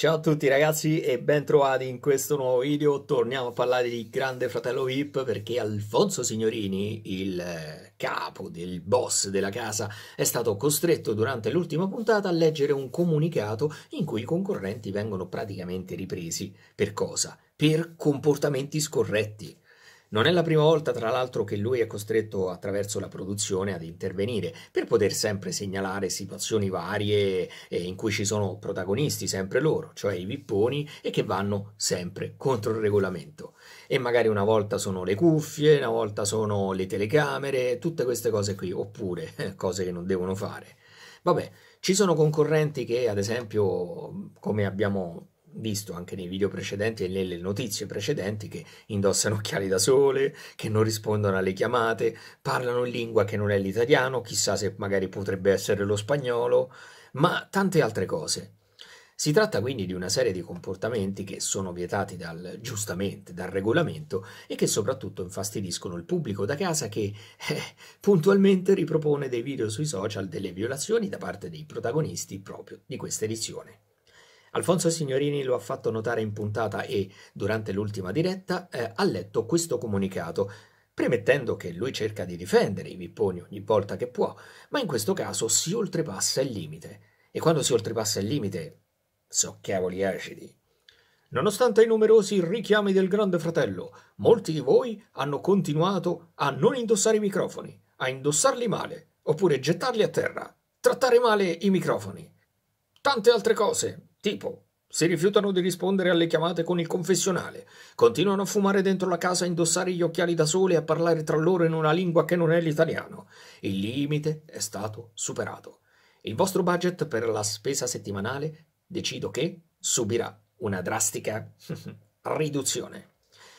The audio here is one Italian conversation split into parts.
Ciao a tutti ragazzi e bentrovati in questo nuovo video. Torniamo a parlare di Grande Fratello VIP perché Alfonso Signorini, il eh, capo del boss della casa, è stato costretto durante l'ultima puntata a leggere un comunicato in cui i concorrenti vengono praticamente ripresi. Per cosa? Per comportamenti scorretti. Non è la prima volta, tra l'altro, che lui è costretto attraverso la produzione ad intervenire per poter sempre segnalare situazioni varie eh, in cui ci sono protagonisti sempre loro, cioè i vipponi, e che vanno sempre contro il regolamento. E magari una volta sono le cuffie, una volta sono le telecamere, tutte queste cose qui, oppure eh, cose che non devono fare. Vabbè, ci sono concorrenti che, ad esempio, come abbiamo visto anche nei video precedenti e nelle notizie precedenti che indossano occhiali da sole, che non rispondono alle chiamate, parlano in lingua che non è l'italiano, chissà se magari potrebbe essere lo spagnolo, ma tante altre cose. Si tratta quindi di una serie di comportamenti che sono vietati dal, giustamente dal regolamento e che soprattutto infastidiscono il pubblico da casa che eh, puntualmente ripropone dei video sui social delle violazioni da parte dei protagonisti proprio di questa edizione. Alfonso Signorini lo ha fatto notare in puntata e, durante l'ultima diretta, eh, ha letto questo comunicato, premettendo che lui cerca di difendere i Vipponi ogni volta che può, ma in questo caso si oltrepassa il limite. E quando si oltrepassa il limite, so cavoli acidi. Nonostante i numerosi richiami del Grande Fratello, molti di voi hanno continuato a non indossare i microfoni, a indossarli male, oppure gettarli a terra, trattare male i microfoni. Tante altre cose, Tipo, si rifiutano di rispondere alle chiamate con il confessionale, continuano a fumare dentro la casa, a indossare gli occhiali da sole e a parlare tra loro in una lingua che non è l'italiano. Il limite è stato superato. Il vostro budget per la spesa settimanale decido che subirà una drastica riduzione.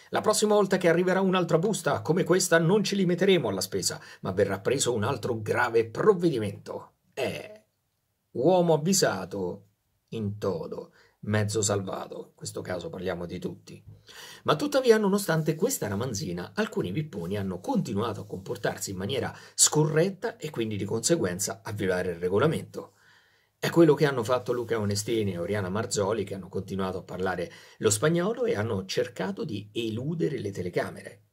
La prossima volta che arriverà un'altra busta come questa non ci limiteremo alla spesa, ma verrà preso un altro grave provvedimento. Eh, uomo avvisato in todo, mezzo salvato, in questo caso parliamo di tutti. Ma tuttavia, nonostante questa ramanzina, alcuni pipponi hanno continuato a comportarsi in maniera scorretta e quindi di conseguenza a violare il regolamento. È quello che hanno fatto Luca Onestini e Oriana Marzoli, che hanno continuato a parlare lo spagnolo e hanno cercato di eludere le telecamere.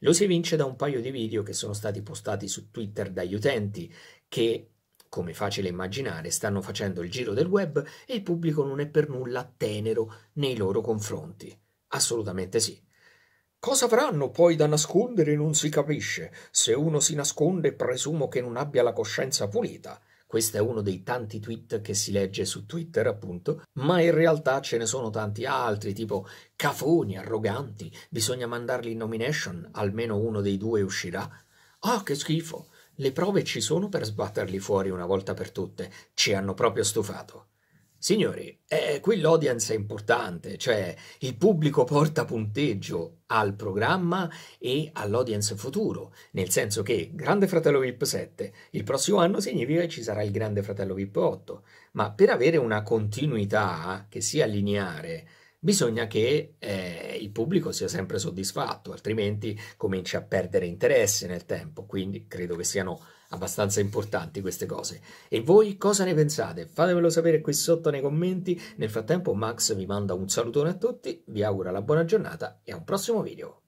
Lo si evince da un paio di video che sono stati postati su Twitter dagli utenti, che come facile immaginare, stanno facendo il giro del web e il pubblico non è per nulla tenero nei loro confronti. Assolutamente sì. Cosa avranno poi da nascondere non si capisce. Se uno si nasconde presumo che non abbia la coscienza pulita. Questo è uno dei tanti tweet che si legge su Twitter, appunto, ma in realtà ce ne sono tanti altri, tipo cafoni, arroganti, bisogna mandarli in nomination, almeno uno dei due uscirà. Ah, che schifo! Le prove ci sono per sbatterli fuori una volta per tutte. Ci hanno proprio stufato. Signori, eh, qui l'audience è importante, cioè il pubblico porta punteggio al programma e all'audience futuro, nel senso che Grande Fratello VIP 7 il prossimo anno significa che ci sarà il Grande Fratello VIP 8, ma per avere una continuità che sia lineare, bisogna che eh, il pubblico sia sempre soddisfatto, altrimenti comincia a perdere interesse nel tempo, quindi credo che siano abbastanza importanti queste cose. E voi cosa ne pensate? Fatemelo sapere qui sotto nei commenti. Nel frattempo Max vi manda un salutone a tutti, vi augura la buona giornata e a un prossimo video.